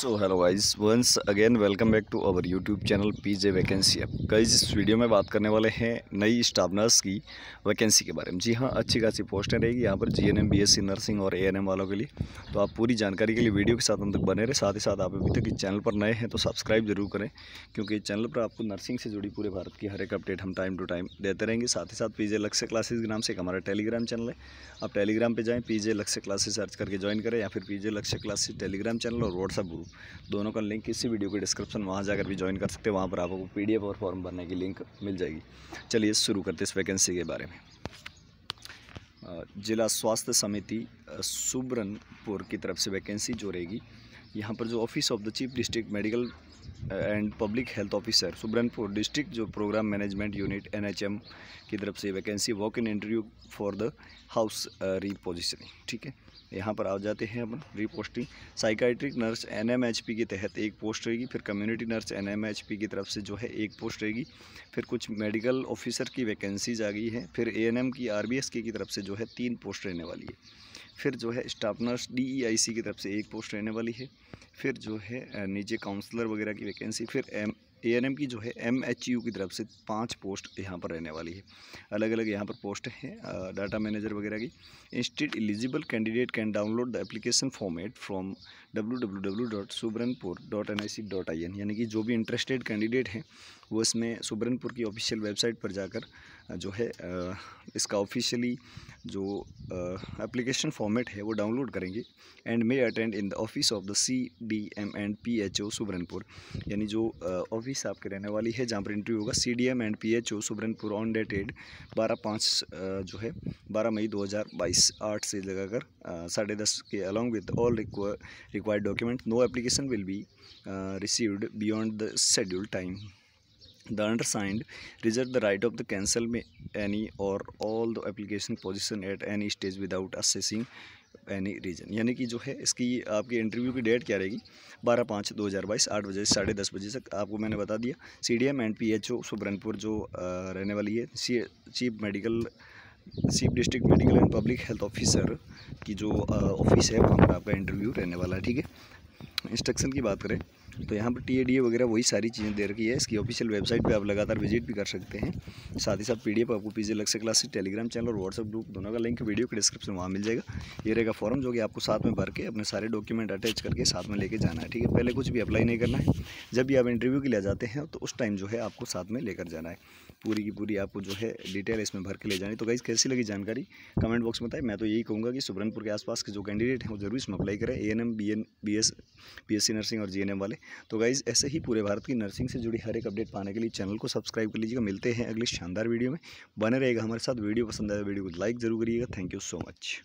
so hello guys once again welcome back to our YouTube channel PJ vacancy अब guys इस video में बात करने वाले हैं नई स्टाफ नर्स की वैकेंसी के बारे में जी हाँ अच्छी खासी पोस्टें रहेगी यहाँ पर जीएनएम बीएससी नर्सिंग और एएनएम वालों के लिए तो आप पूरी जानकारी के लिए वीडियो के साथ हम तक बने रहे साथ ही साथ आप अभी तक इस चैनल पर नए हैं तो सब्सक्राइब जरूर करें क्योंकि इस चैनल पर आपको नर्सिंग से जुड़ी पूरे भारत की हर एक अपडेट हम टाइम टू टाइम देते रहेंगे साथ ही साथ पीजे लक्ष्य क्लासेज के नाम से एक हमारा टेलीग्राम चैनल है आप टेलीग्राम पर जाएँ पीजे लक्ष्य क्लासेज सर्च करके ज्वाइन करें या फिर PJ Lakshya classes Telegram channel और व्हाट्सअप ग्रुप दोनों का लिंक इसी वीडियो के डिस्क्रिप्शन वहाँ जाकर भी ज्वाइन कर सकते हैं वहाँ पर आपको पी और फॉर्म भरने की लिंक मिल जाएगी चलिए शुरू करते इस वैकेंसी के बारे में जिला स्वास्थ्य समिति सुब्रनपुर की तरफ से वैकेंसी जो रहेगी यहाँ पर जो office of the chief district medical and public health officer Subarnapur district जो प्रोग्राम मैनेजमेंट यूनिट एनएचएम की तरफ से vacancy walk in interview for the house repositioning ठीक है यहाँ पर आ जाते हैं अपन रीपोस्टिंग साइकाइट्रिक नर्स एनएमएचपी के तहत एक पोस्ट रहेगी फिर कम्युनिटी नर्स एनएमएचपी की तरफ से जो है एक पोस्ट रहेगी फिर कुछ मेडिकल ऑफिसर की वैकेंसीज आ गई है फिर एएनएम की आरबीएस के की तरफ से जो है तीन पोस्ट रहने वाली है फिर जो है स्टाफ नर्स डी की तरफ से एक पोस्ट रहने वाली है फिर जो है निजी काउंसलर वगैरह की वैकेंसी फिर एम एम की जो है यू की तरफ से पाँच पोस्ट यहाँ पर रहने वाली है अलग अलग यहाँ पर पोस्ट हैं डाटा मैनेजर वगैरह की इंस्टीट eligible candidate can download the application format from an यानी कि जो भी इंटरेस्टेड कैंडिडेट हैं वो इसमें सुबरनपुर की ऑफिशियल वेबसाइट पर जाकर जो है इसका ऑफिशियली जो एप्लीकेशन फॉर्मेट है वो डाउनलोड करेंगे and may attend in the office of the C D M and P H O Subarnapur यानी जो ऑफिस बी साहब की रहने वाली है जहाँ पर इंटरव्यू होगा C D M and P H O Subarnapur on dated बारह पाँच जो है बारह मई दो हज़ार बाईस आठ से लगाकर साढ़े दस के along with all required document no application will be received beyond the schedule time the undersigned reserve the right of the cancel में any or all the application position at any stage without assessing any reason यानी कि जो है इसकी आपके interview की date क्या रहेगी बारह पाँच दो हज़ार बाईस आठ बजे से साढ़े दस बजे तक आपको मैंने बता दिया C D M and P H O Subarnapur जो रहने वाली है C chief medical chief district medical and public health officer की जो ऑफिस है वहाँ पर आपका इंटरव्यू रहने वाला है ठीक है इंस्ट्रक्शन की बात करें तो यहाँ पर टी वगैरह वही सारी चीज़ें दे रखी है इसकी ऑफिशियल वेबसाइट पर आप लगातार विजिट भी कर सकते हैं साथ ही साथ पी आपको PJ Lakshya classes Telegram channel और व्हाट्सअप ग्रुप दोनों का लिंक वीडियो के डिस्क्रिप्शन वहाँ मिल जाएगा ये रहेगा फॉर्म जो कि आपको साथ में भर के अपने सारे डॉक्यूमेंट अटैच करके साथ में लेके जाना है ठीक है पहले कुछ भी अप्लाई नहीं करना है जब भी आप इंटरव्यू के लिए जाते हैं तो उस टाइम जो है आपको साथ में लेकर जाना है पूरी की पूरी आपको जो है डिटेल इसमें भर के ले जानी तो गाइज़ कैसी लगी जानकारी कमेंट बॉक्स में बताएं मैं तो यही कहूँगा कि सुबरनपुर के आसपास के जो कैंडिडेट हैं वो जरूर इसमें अप्लाई करें A N M B N B S B S C nursing और जी एन एम वाले तो गाइज़ ऐसे ही पूरे भारत की नर्सिंग से जुड़ी हर एक अपडेट पाने के लिए चैनल को सब्सक्राइब कर लीजिएगा मिलते हैं अगले शानदार वीडियो में बने रहेगा हमारे साथ वीडियो पसंद आया तो वीडियो को लाइक ज़रूर करिएगा थैंक यू सो मच